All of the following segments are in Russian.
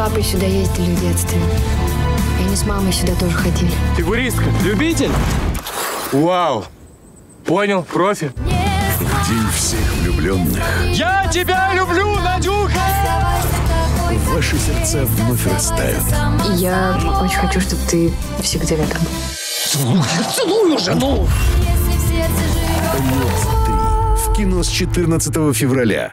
папой сюда ездили в детстве. И они с мамой сюда тоже ходили. Фигуристка, любитель? Вау! Понял, профи. день всех влюбленных. Я тебя люблю, Надюха! Ваши сердца вновь растают. Я очень хочу, чтобы ты всегда рядом. Целуй, целуй уже, ну! в кино с 14 февраля.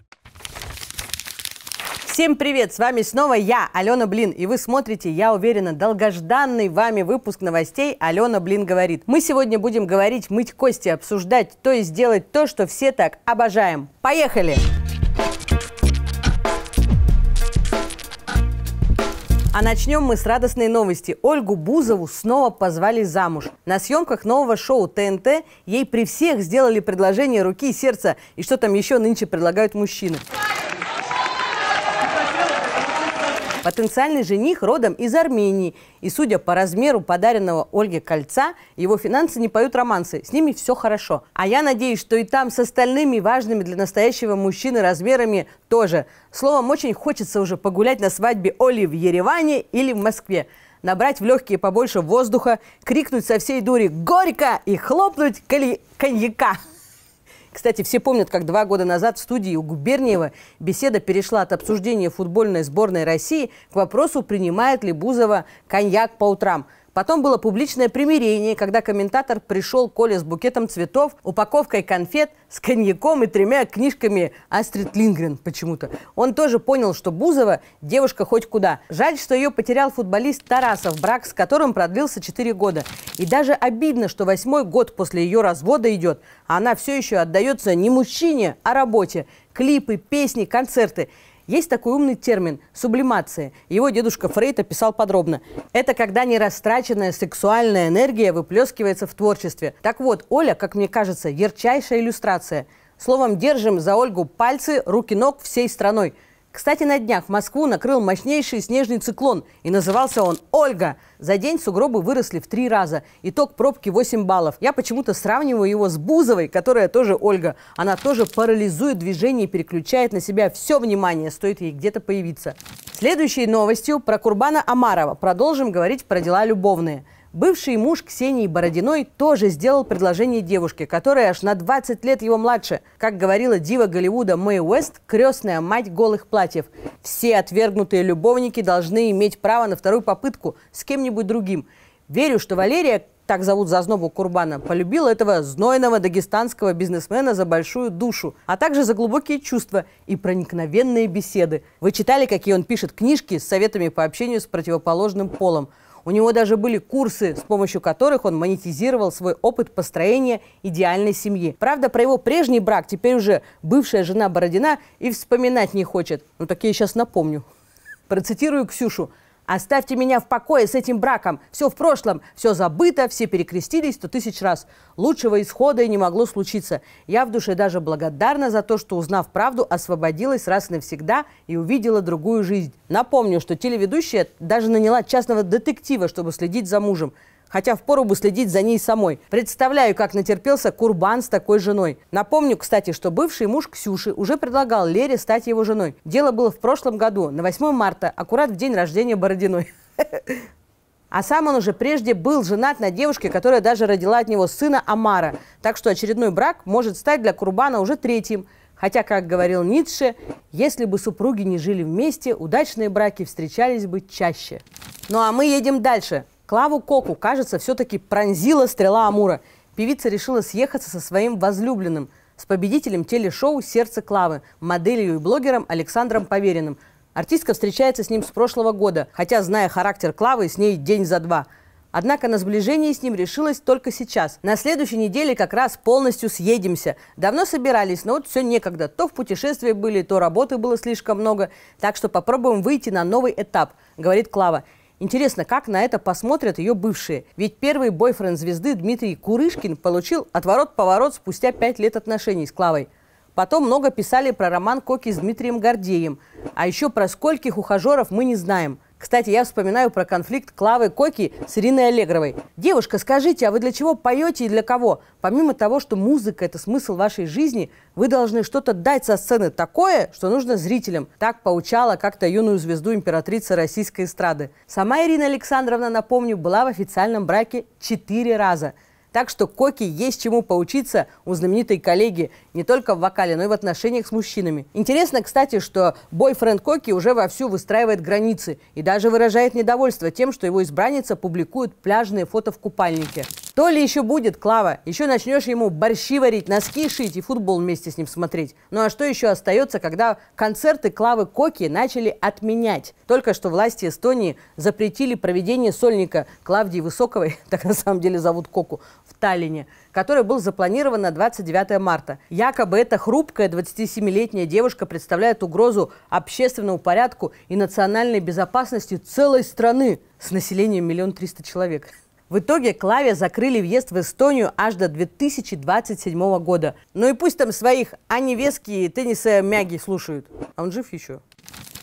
Всем привет! С вами снова я, Алена Блин, и вы смотрите, я уверена, долгожданный вами выпуск новостей «Алена Блин говорит». Мы сегодня будем говорить, мыть кости, обсуждать, то есть делать то, что все так обожаем. Поехали! А начнем мы с радостной новости. Ольгу Бузову снова позвали замуж. На съемках нового шоу ТНТ ей при всех сделали предложение руки и сердца. И что там еще нынче предлагают мужчины. Потенциальный жених родом из Армении. И судя по размеру подаренного Ольге кольца, его финансы не поют романсы. С ними все хорошо. А я надеюсь, что и там с остальными важными для настоящего мужчины размерами тоже. Словом, очень хочется уже погулять на свадьбе Оли в Ереване или в Москве набрать в легкие побольше воздуха, крикнуть со всей дури «Горько!» и хлопнуть коньяка. Кстати, все помнят, как два года назад в студии у Губерниева беседа перешла от обсуждения футбольной сборной России к вопросу, принимает ли Бузова коньяк по утрам – Потом было публичное примирение, когда комментатор пришел к Оле с букетом цветов, упаковкой конфет, с коньяком и тремя книжками Астрид Лингрен почему-то. Он тоже понял, что Бузова – девушка хоть куда. Жаль, что ее потерял футболист Тарасов, брак с которым продлился 4 года. И даже обидно, что восьмой год после ее развода идет, а она все еще отдается не мужчине, а работе. Клипы, песни, концерты – есть такой умный термин – сублимация. Его дедушка Фрейд описал подробно. Это когда нерастраченная сексуальная энергия выплескивается в творчестве. Так вот, Оля, как мне кажется, ярчайшая иллюстрация. Словом, держим за Ольгу пальцы, руки, ног всей страной – кстати, на днях в Москву накрыл мощнейший снежный циклон, и назывался он «Ольга». За день сугробы выросли в три раза. Итог пробки 8 баллов. Я почему-то сравниваю его с Бузовой, которая тоже Ольга. Она тоже парализует движение и переключает на себя все внимание, стоит ей где-то появиться. Следующей новостью про Курбана Амарова продолжим говорить про дела любовные – Бывший муж Ксении Бородиной тоже сделал предложение девушке, которая аж на 20 лет его младше. Как говорила дива Голливуда Мэй Уэст, крестная мать голых платьев. Все отвергнутые любовники должны иметь право на вторую попытку с кем-нибудь другим. Верю, что Валерия, так зовут Зазнобу Курбана, полюбила этого знойного дагестанского бизнесмена за большую душу, а также за глубокие чувства и проникновенные беседы. Вы читали, какие он пишет книжки с советами по общению с противоположным полом – у него даже были курсы, с помощью которых он монетизировал свой опыт построения идеальной семьи. Правда, про его прежний брак теперь уже бывшая жена Бородина и вспоминать не хочет. Ну, так я сейчас напомню. Процитирую Ксюшу. Оставьте меня в покое с этим браком. Все в прошлом, все забыто, все перекрестились сто тысяч раз. Лучшего исхода и не могло случиться. Я в душе даже благодарна за то, что, узнав правду, освободилась раз и навсегда и увидела другую жизнь. Напомню, что телеведущая даже наняла частного детектива, чтобы следить за мужем хотя впору бы следить за ней самой. Представляю, как натерпелся Курбан с такой женой. Напомню, кстати, что бывший муж Ксюши уже предлагал Лере стать его женой. Дело было в прошлом году, на 8 марта, аккурат в день рождения Бородиной. А сам он уже прежде был женат на девушке, которая даже родила от него сына Амара. Так что очередной брак может стать для Курбана уже третьим. Хотя, как говорил Ницше, если бы супруги не жили вместе, удачные браки встречались бы чаще. Ну а мы едем дальше. Клаву Коку, кажется, все-таки пронзила стрела Амура. Певица решила съехаться со своим возлюбленным, с победителем телешоу «Сердце Клавы», моделью и блогером Александром Поверенным. Артистка встречается с ним с прошлого года, хотя, зная характер Клавы, с ней день за два. Однако на сближение с ним решилась только сейчас. На следующей неделе как раз полностью съедемся. Давно собирались, но вот все некогда. То в путешествии были, то работы было слишком много. Так что попробуем выйти на новый этап, говорит Клава. Интересно, как на это посмотрят ее бывшие? Ведь первый бойфренд звезды Дмитрий Курышкин получил отворот-поворот спустя пять лет отношений с Клавой. Потом много писали про роман Коки с Дмитрием Гордеем. А еще про скольких ухажеров мы не знаем – кстати, я вспоминаю про конфликт Клавы Коки с Ириной Аллегровой. Девушка, скажите, а вы для чего поете и для кого? Помимо того, что музыка – это смысл вашей жизни, вы должны что-то дать со сцены такое, что нужно зрителям. Так поучала как-то юную звезду императрица российской эстрады. Сама Ирина Александровна, напомню, была в официальном браке четыре раза – так что Коки есть чему поучиться у знаменитой коллеги не только в вокале, но и в отношениях с мужчинами. Интересно, кстати, что бойфренд Коки уже вовсю выстраивает границы и даже выражает недовольство тем, что его избранница публикует пляжные фото в купальнике. То ли еще будет, Клава. Еще начнешь ему борщи варить, носки шить и футбол вместе с ним смотреть. Ну а что еще остается, когда концерты Клавы Коки начали отменять? Только что власти Эстонии запретили проведение сольника Клавдии Высоковой, так на самом деле зовут Коку, в Таллине, который был запланирован на 29 марта. Якобы эта хрупкая 27-летняя девушка представляет угрозу общественному порядку и национальной безопасности целой страны с населением миллион триста человек. В итоге Клаве закрыли въезд в Эстонию аж до 2027 года. Ну и пусть там своих анивески тенниса мяги слушают. А он жив еще.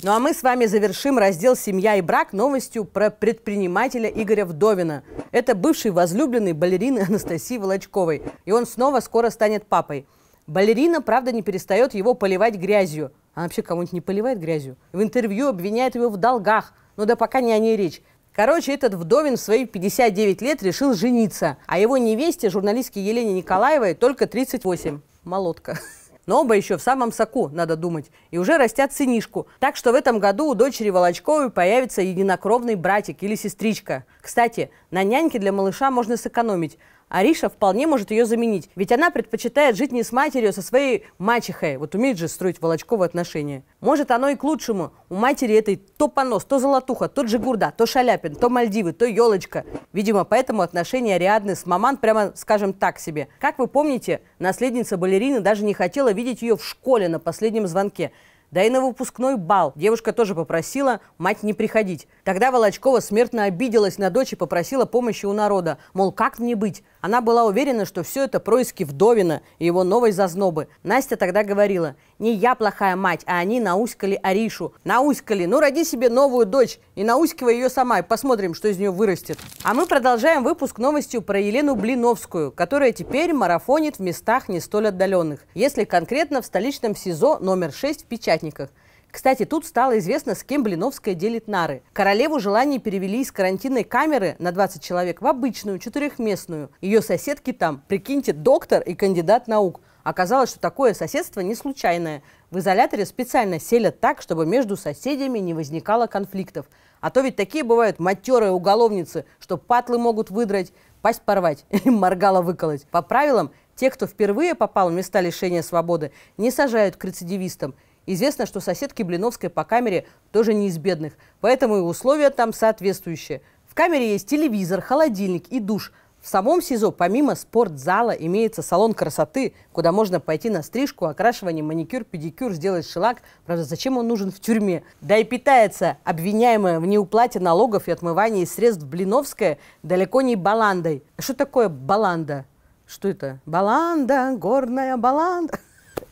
Ну а мы с вами завершим раздел «Семья и брак» новостью про предпринимателя Игоря Вдовина. Это бывший возлюбленный балерины Анастасии Волочковой. И он снова скоро станет папой. Балерина, правда, не перестает его поливать грязью. Она вообще кому-нибудь не поливает грязью. В интервью обвиняет его в долгах. Но ну да пока не о ней речь. Короче, этот вдовин в свои 59 лет решил жениться, а его невесте, журналистке Елене Николаевой, только 38. Молодка. Но оба еще в самом соку, надо думать, и уже растят сынишку. Так что в этом году у дочери Волочковой появится единокровный братик или сестричка. Кстати, на няньке для малыша можно сэкономить. Ариша вполне может ее заменить, ведь она предпочитает жить не с матерью, а со своей мачехой. Вот умеет же строить волочковые отношения. Может, оно и к лучшему. У матери этой то понос, то золотуха, то джигурда, то шаляпин, то Мальдивы, то елочка. Видимо, поэтому отношения Ариадны с маман прямо, скажем так себе. Как вы помните, наследница балерины даже не хотела видеть ее в школе на последнем звонке. Да и на выпускной бал девушка тоже попросила мать не приходить. Тогда Волочкова смертно обиделась на дочь и попросила помощи у народа. Мол, как мне быть? Она была уверена, что все это происки Вдовина и его новой зазнобы. Настя тогда говорила, не я плохая мать, а они науськали Аришу. Науськали, ну роди себе новую дочь и науськивай ее сама, и посмотрим, что из нее вырастет. А мы продолжаем выпуск новостью про Елену Блиновскую, которая теперь марафонит в местах не столь отдаленных. Если конкретно в столичном СИЗО номер 6 в Печатниках – кстати, тут стало известно, с кем Блиновская делит нары. Королеву желание перевели из карантинной камеры на 20 человек в обычную, четырехместную. Ее соседки там, прикиньте, доктор и кандидат наук. Оказалось, что такое соседство не случайное. В изоляторе специально селят так, чтобы между соседями не возникало конфликтов. А то ведь такие бывают матерые уголовницы, что патлы могут выдрать, пасть порвать или моргало выколоть. По правилам, те, кто впервые попал в места лишения свободы, не сажают к рецидивистам – Известно, что соседки Блиновской по камере тоже не из бедных, поэтому и условия там соответствующие. В камере есть телевизор, холодильник и душ. В самом СИЗО помимо спортзала имеется салон красоты, куда можно пойти на стрижку, окрашивание, маникюр, педикюр, сделать шелак. Правда, зачем он нужен в тюрьме? Да и питается обвиняемая в неуплате налогов и отмывании средств Блиновская далеко не баландой. Что такое баланда? Что это? Баланда, горная баланда.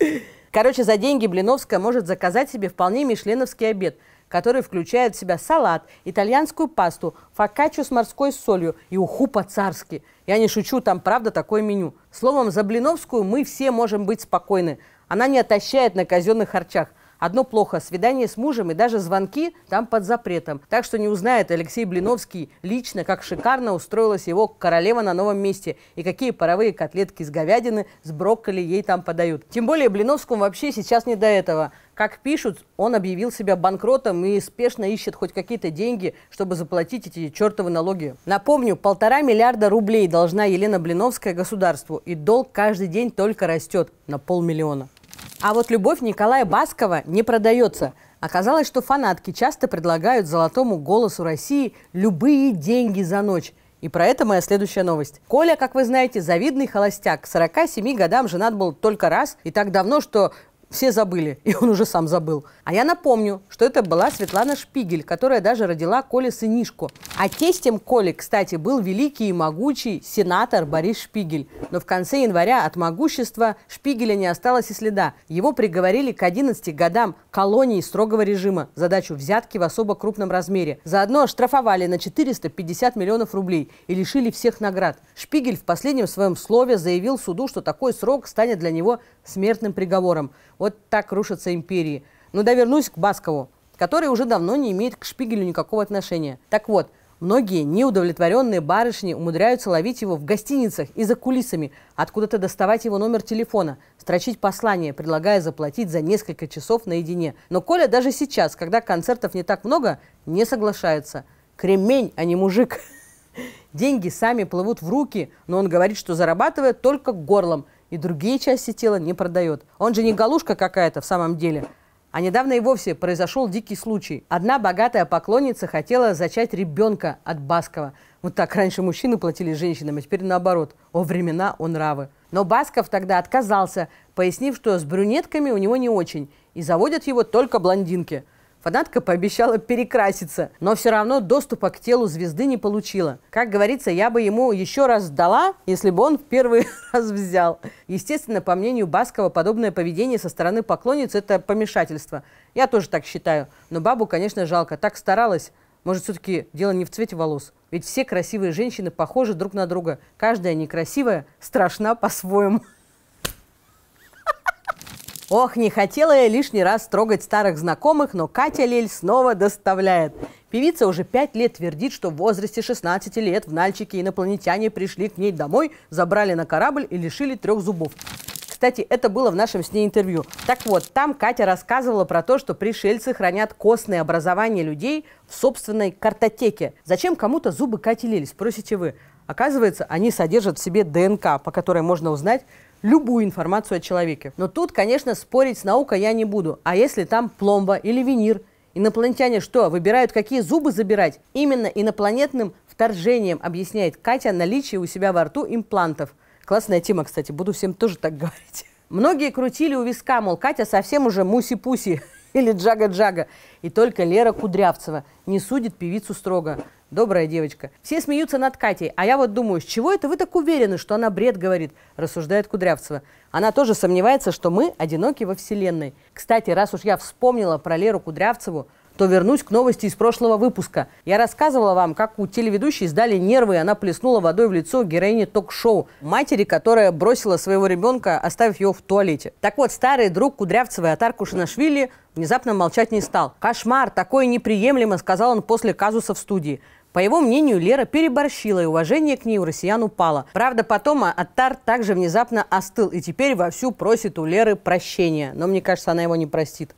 Короче, за деньги Блиновская может заказать себе вполне мишленовский обед, который включает в себя салат, итальянскую пасту, фокаччу с морской солью и уху по-царски. Я не шучу, там правда такое меню. Словом, за Блиновскую мы все можем быть спокойны. Она не отощает на казенных харчах. Одно плохо – свидание с мужем и даже звонки там под запретом. Так что не узнает Алексей Блиновский лично, как шикарно устроилась его королева на новом месте и какие паровые котлетки из говядины с брокколи ей там подают. Тем более Блиновскому вообще сейчас не до этого. Как пишут, он объявил себя банкротом и спешно ищет хоть какие-то деньги, чтобы заплатить эти чертовы налоги. Напомню, полтора миллиарда рублей должна Елена Блиновская государству, и долг каждый день только растет на полмиллиона. А вот любовь Николая Баскова не продается. Оказалось, что фанатки часто предлагают «Золотому голосу России» любые деньги за ночь. И про это моя следующая новость. Коля, как вы знаете, завидный холостяк. К 47 годам женат был только раз и так давно, что все забыли, и он уже сам забыл. А я напомню, что это была Светлана Шпигель, которая даже родила Коле сынишку. А тестем Коли, кстати, был великий и могучий сенатор Борис Шпигель. Но в конце января от могущества Шпигеля не осталось и следа. Его приговорили к 11 годам колонии строгого режима за дачу взятки в особо крупном размере. Заодно оштрафовали на 450 миллионов рублей и лишили всех наград. Шпигель в последнем своем слове заявил суду, что такой срок станет для него смертным приговором. Вот так рушатся империи. Но ну да вернусь к Баскову, который уже давно не имеет к Шпигелю никакого отношения. Так вот, Многие неудовлетворенные барышни умудряются ловить его в гостиницах и за кулисами, откуда-то доставать его номер телефона, строчить послание, предлагая заплатить за несколько часов наедине. Но Коля даже сейчас, когда концертов не так много, не соглашается. Кремень, а не мужик. Деньги сами плывут в руки, но он говорит, что зарабатывает только горлом и другие части тела не продает. Он же не галушка какая-то в самом деле. А недавно и вовсе произошел дикий случай. Одна богатая поклонница хотела зачать ребенка от Баскова. Вот так раньше мужчины платили женщинам, а теперь наоборот. О времена, о нравы. Но Басков тогда отказался, пояснив, что с брюнетками у него не очень, и заводят его только блондинки. Фанатка пообещала перекраситься, но все равно доступа к телу звезды не получила. Как говорится, я бы ему еще раз дала, если бы он в первый раз взял. Естественно, по мнению Баскова, подобное поведение со стороны поклонниц – это помешательство. Я тоже так считаю. Но бабу, конечно, жалко. Так старалась. Может, все-таки дело не в цвете волос? Ведь все красивые женщины похожи друг на друга. Каждая некрасивая страшна по-своему. Ох, не хотела я лишний раз трогать старых знакомых, но Катя Лель снова доставляет. Певица уже пять лет твердит, что в возрасте 16 лет в Нальчике инопланетяне пришли к ней домой, забрали на корабль и лишили трех зубов. Кстати, это было в нашем с ней интервью. Так вот, там Катя рассказывала про то, что пришельцы хранят костные образования людей в собственной картотеке. Зачем кому-то зубы Кати Лель, спросите вы. Оказывается, они содержат в себе ДНК, по которой можно узнать, любую информацию о человеке. Но тут, конечно, спорить с наукой я не буду. А если там пломба или винир? Инопланетяне что, выбирают, какие зубы забирать? Именно инопланетным вторжением объясняет Катя наличие у себя во рту имплантов. Классная тема, кстати, буду всем тоже так говорить. Многие крутили у виска, мол, Катя совсем уже муси-пуси или Джага-Джага. И только Лера Кудрявцева не судит певицу строго. Добрая девочка. Все смеются над Катей, а я вот думаю, с чего это вы так уверены, что она бред говорит, рассуждает Кудрявцева. Она тоже сомневается, что мы одиноки во Вселенной. Кстати, раз уж я вспомнила про Леру Кудрявцеву, то вернусь к новости из прошлого выпуска. Я рассказывала вам, как у телеведущей сдали нервы, и она плеснула водой в лицо героине ток-шоу, матери, которая бросила своего ребенка, оставив его в туалете. Так вот, старый друг Кудрявцевой от Аркушинашвили внезапно молчать не стал. «Кошмар! Такое неприемлемо!» – сказал он после казуса в студии. По его мнению, Лера переборщила, и уважение к ней у россиян упало. Правда, потом Аттар также внезапно остыл и теперь вовсю просит у Леры прощения. Но мне кажется, она его не простит.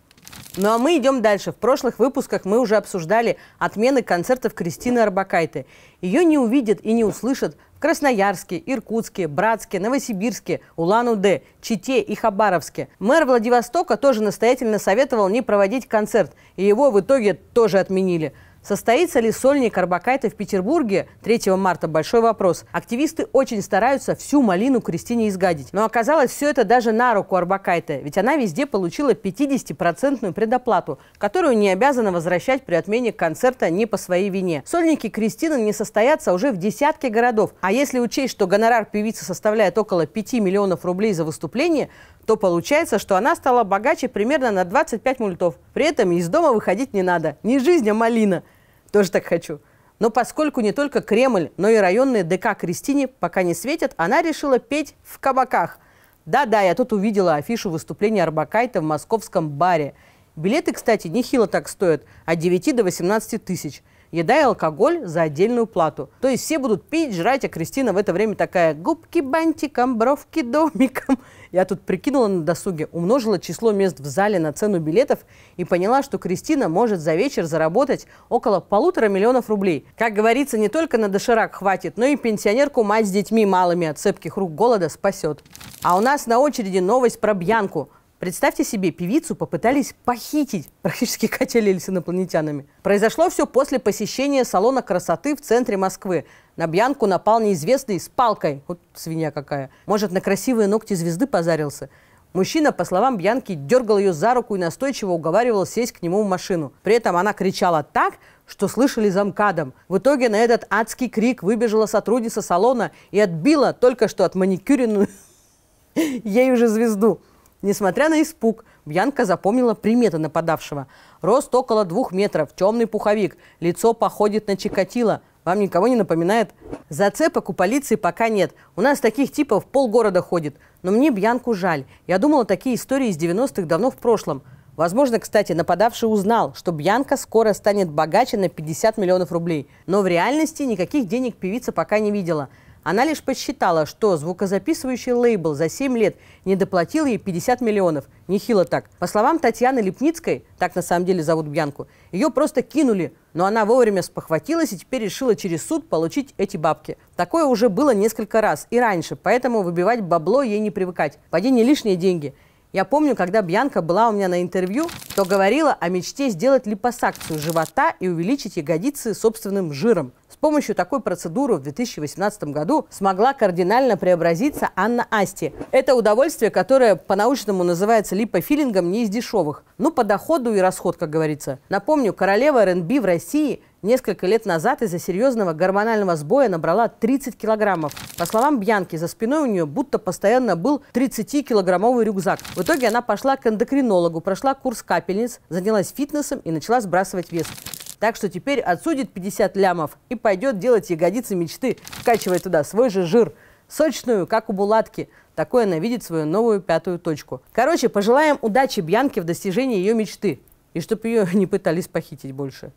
Ну а мы идем дальше. В прошлых выпусках мы уже обсуждали отмены концертов Кристины Арбакайте. Ее не увидят и не услышат в Красноярске, Иркутске, Братске, Новосибирске, Улан-Удэ, Чите и Хабаровске. Мэр Владивостока тоже настоятельно советовал не проводить концерт, и его в итоге тоже отменили – Состоится ли сольник Арбакайта в Петербурге 3 марта – большой вопрос. Активисты очень стараются всю малину Кристине изгадить. Но оказалось все это даже на руку Арбакайте, ведь она везде получила 50-процентную предоплату, которую не обязана возвращать при отмене концерта не по своей вине. Сольники Кристины не состоятся уже в десятке городов. А если учесть, что гонорар певицы составляет около 5 миллионов рублей за выступление, то получается, что она стала богаче примерно на 25 мультов. При этом из дома выходить не надо. Не жизнь, а малина. Тоже так хочу. Но поскольку не только Кремль, но и районные ДК Кристине пока не светят, она решила петь в кабаках. Да-да, я тут увидела афишу выступления Арбакайта в московском баре. Билеты, кстати, нехило так стоят, от 9 до 18 тысяч – еда и алкоголь за отдельную плату. То есть все будут пить, жрать, а Кристина в это время такая губки бантиком, бровки домиком. Я тут прикинула на досуге, умножила число мест в зале на цену билетов и поняла, что Кристина может за вечер заработать около полутора миллионов рублей. Как говорится, не только на доширак хватит, но и пенсионерку мать с детьми малыми от цепких рук голода спасет. А у нас на очереди новость про Бьянку – Представьте себе, певицу попытались похитить, практически качелились инопланетянами. Произошло все после посещения салона красоты в центре Москвы. На Бьянку напал неизвестный с палкой. Вот свинья какая. Может, на красивые ногти звезды позарился. Мужчина, по словам Бьянки, дергал ее за руку и настойчиво уговаривал сесть к нему в машину. При этом она кричала так, что слышали за МКАДом. В итоге на этот адский крик выбежала сотрудница салона и отбила только что от маникюренную ей уже звезду. Несмотря на испуг, Бьянка запомнила приметы нападавшего. Рост около двух метров, темный пуховик, лицо походит на Чикатило. Вам никого не напоминает? Зацепок у полиции пока нет. У нас таких типов полгорода ходит. Но мне Бьянку жаль. Я думала, такие истории из 90-х давно в прошлом. Возможно, кстати, нападавший узнал, что Бьянка скоро станет богаче на 50 миллионов рублей. Но в реальности никаких денег певица пока не видела – она лишь подсчитала, что звукозаписывающий лейбл за 7 лет не доплатил ей 50 миллионов. Нехило так. По словам Татьяны Лепницкой, так на самом деле зовут Бьянку, ее просто кинули, но она вовремя спохватилась и теперь решила через суд получить эти бабки. Такое уже было несколько раз и раньше, поэтому выбивать бабло ей не привыкать. Падение лишние деньги – я помню, когда Бьянка была у меня на интервью, то говорила о мечте сделать липосакцию живота и увеличить ягодицы собственным жиром. С помощью такой процедуры в 2018 году смогла кардинально преобразиться Анна Асти. Это удовольствие, которое по-научному называется липофилингом, не из дешевых. Ну, по доходу и расход, как говорится. Напомню, королева РНБ в России – несколько лет назад из-за серьезного гормонального сбоя набрала 30 килограммов. По словам Бьянки, за спиной у нее будто постоянно был 30-килограммовый рюкзак. В итоге она пошла к эндокринологу, прошла курс капельниц, занялась фитнесом и начала сбрасывать вес. Так что теперь отсудит 50 лямов и пойдет делать ягодицы мечты, вкачивая туда свой же жир. Сочную, как у Булатки. Такой она видит свою новую пятую точку. Короче, пожелаем удачи Бьянке в достижении ее мечты и чтобы ее не пытались похитить больше.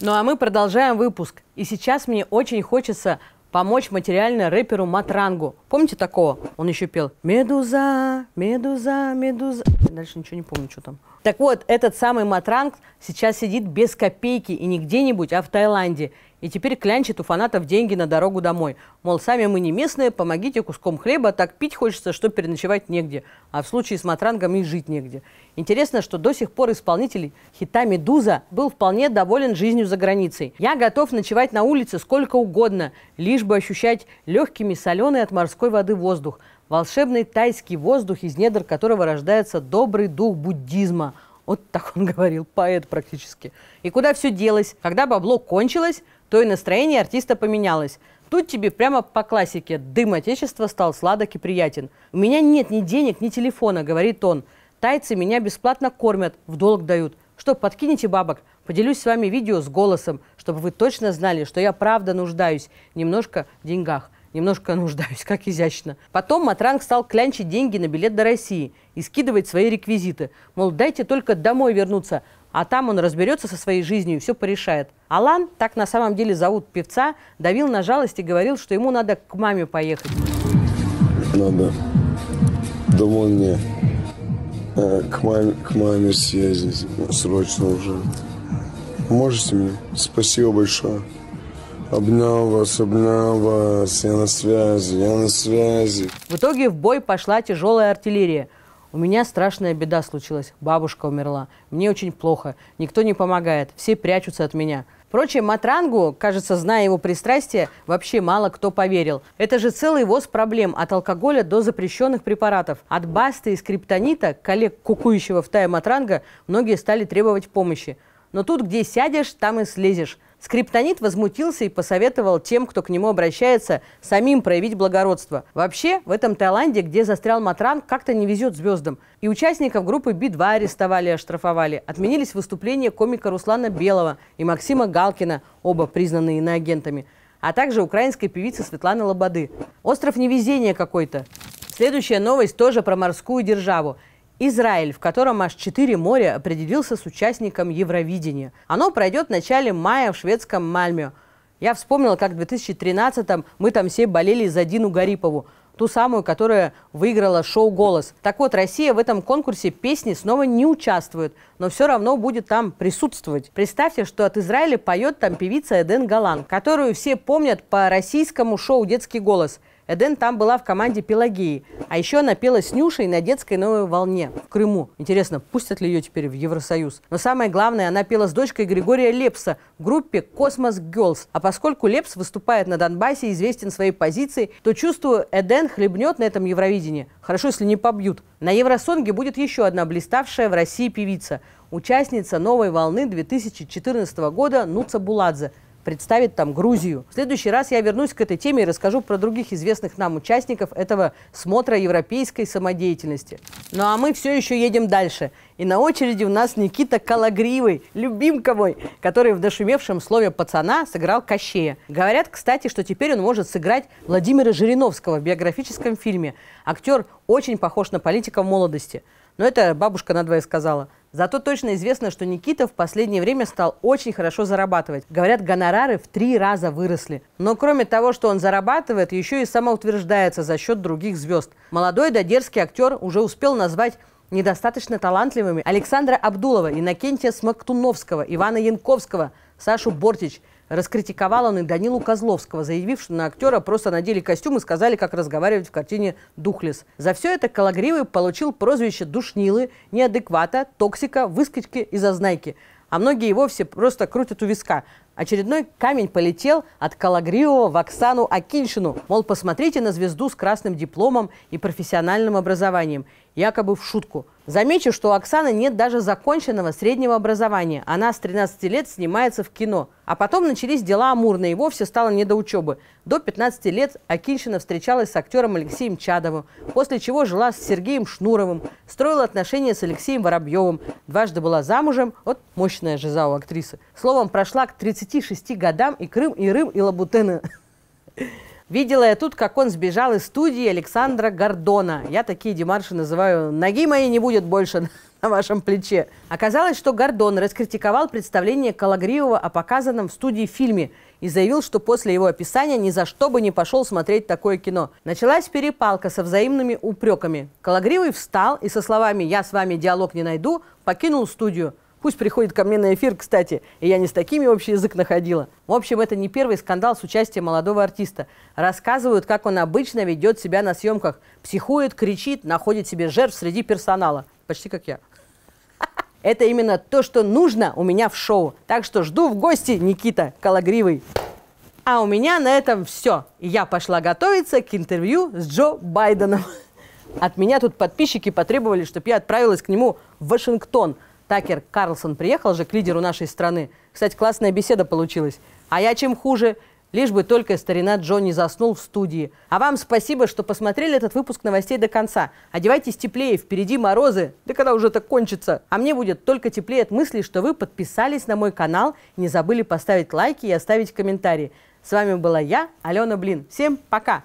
Ну а мы продолжаем выпуск. И сейчас мне очень хочется помочь материально рэперу Матрангу. Помните такого? Он еще пел «Медуза, медуза, медуза». Дальше ничего не помню, что там. Так вот, этот самый Матранг сейчас сидит без копейки и не где-нибудь, а в Таиланде. И теперь клянчит у фанатов деньги на дорогу домой. Мол, сами мы не местные, помогите куском хлеба, так пить хочется, что переночевать негде. А в случае с Матрангом и жить негде. Интересно, что до сих пор исполнитель хита «Медуза» был вполне доволен жизнью за границей. «Я готов ночевать на улице сколько угодно, лишь бы ощущать легкими соленый от морской воды воздух, волшебный тайский воздух, из недр которого рождается добрый дух буддизма». Вот так он говорил, поэт практически. И куда все делось? Когда бабло кончилось, то и настроение артиста поменялось. Тут тебе прямо по классике «Дым Отечества стал сладок и приятен». «У меня нет ни денег, ни телефона», — говорит он. «Тайцы меня бесплатно кормят, в долг дают. Что, подкинете бабок? Поделюсь с вами видео с голосом, чтобы вы точно знали, что я правда нуждаюсь немножко в деньгах». Немножко нуждаюсь, как изящно. Потом Матранг стал клянчить деньги на билет до России и скидывать свои реквизиты. Мол, дайте только домой вернуться, а там он разберется со своей жизнью и все порешает. Алан, так на самом деле зовут певца, давил на жалость и говорил, что ему надо к маме поехать. Надо домой мне, э, к, маме, к маме съездить срочно уже. Можете мне? Спасибо большое. Обнял вас, обнял вас, я на связи, я на связи. В итоге в бой пошла тяжелая артиллерия – у меня страшная беда случилась, бабушка умерла. Мне очень плохо, никто не помогает, все прячутся от меня. Впрочем, Матрангу, кажется, зная его пристрастие, вообще мало кто поверил. Это же целый воз проблем от алкоголя до запрещенных препаратов. От басты и скриптонита, коллег кукующего в тае Матранга, многие стали требовать помощи. Но тут где сядешь, там и слезешь. Скриптонит возмутился и посоветовал тем, кто к нему обращается, самим проявить благородство. Вообще, в этом Таиланде, где застрял Матран, как-то не везет звездам. И участников группы Би-2 арестовали и оштрафовали. Отменились выступления комика Руслана Белого и Максима Галкина, оба признанные иноагентами. А также украинской певицы Светланы Лободы. Остров невезения какой-то. Следующая новость тоже про морскую державу. Израиль, в котором аж четыре моря определился с участником Евровидения. Оно пройдет в начале мая в шведском Мальме. Я вспомнила, как в 2013-м мы там все болели за Дину Гарипову, ту самую, которая выиграла шоу «Голос». Так вот, Россия в этом конкурсе песни снова не участвует, но все равно будет там присутствовать. Представьте, что от Израиля поет там певица Эден Галан, которую все помнят по российскому шоу «Детский голос». Эден там была в команде Пелагеи, а еще она пела с Нюшей на детской новой волне в Крыму. Интересно, пустят ли ее теперь в Евросоюз? Но самое главное, она пела с дочкой Григория Лепса в группе «Космос Girls. А поскольку Лепс выступает на Донбассе и известен своей позицией, то чувствую, Эден хлебнет на этом Евровидении. Хорошо, если не побьют. На Евросонге будет еще одна блиставшая в России певица, участница новой волны 2014 года Нуца Буладзе – представит там Грузию. В следующий раз я вернусь к этой теме и расскажу про других известных нам участников этого смотра европейской самодеятельности. Ну а мы все еще едем дальше. И на очереди у нас Никита Калагривый, любимка мой, который в дошумевшем слове «пацана» сыграл Кощея. Говорят, кстати, что теперь он может сыграть Владимира Жириновского в биографическом фильме. Актер очень похож на политика в молодости. Но это бабушка надвое сказала – Зато точно известно, что Никита в последнее время стал очень хорошо зарабатывать. Говорят, гонорары в три раза выросли. Но кроме того, что он зарабатывает, еще и самоутверждается за счет других звезд. Молодой да дерзкий актер уже успел назвать недостаточно талантливыми Александра Абдулова, Иннокентия Смоктуновского, Ивана Янковского, Сашу Бортич – раскритиковал он и Данилу Козловского, заявив, что на актера просто надели костюм и сказали, как разговаривать в картине «Духлес». За все это Калагривый получил прозвище «Душнилы», «Неадеквата», «Токсика», «Выскочки» и «Зазнайки». А многие и вовсе просто крутят у виска. Очередной камень полетел от Калагриева в Оксану Акиншину. Мол, посмотрите на звезду с красным дипломом и профессиональным образованием. Якобы в шутку. Замечу, что у Оксаны нет даже законченного среднего образования. Она с 13 лет снимается в кино. А потом начались дела Амурные, и вовсе стало не до учебы. До 15 лет Акиншина встречалась с актером Алексеем Чадовым, после чего жила с Сергеем Шнуровым, строила отношения с Алексеем Воробьевым, дважды была замужем, вот мощная жиза у актрисы. Словом, прошла к 36 годам и Крым, и Рым, и Лабутены. Видела я тут, как он сбежал из студии Александра Гордона. Я такие демарши называю «ноги мои не будет больше на вашем плече». Оказалось, что Гордон раскритиковал представление Калагриева о показанном в студии фильме и заявил, что после его описания ни за что бы не пошел смотреть такое кино. Началась перепалка со взаимными упреками. Калагриевый встал и со словами «я с вами диалог не найду» покинул студию – Пусть приходит ко мне на эфир, кстати, и я не с такими общий язык находила. В общем, это не первый скандал с участием молодого артиста. Рассказывают, как он обычно ведет себя на съемках. Психует, кричит, находит себе жертв среди персонала. Почти как я. Это именно то, что нужно у меня в шоу. Так что жду в гости Никита Калагривый. А у меня на этом все. Я пошла готовиться к интервью с Джо Байденом. От меня тут подписчики потребовали, чтобы я отправилась к нему в Вашингтон – Такер Карлсон приехал же к лидеру нашей страны. Кстати, классная беседа получилась. А я чем хуже? Лишь бы только старина Джо не заснул в студии. А вам спасибо, что посмотрели этот выпуск новостей до конца. Одевайтесь теплее, впереди морозы. Да когда уже это кончится? А мне будет только теплее от мысли, что вы подписались на мой канал, не забыли поставить лайки и оставить комментарии. С вами была я, Алена Блин. Всем пока!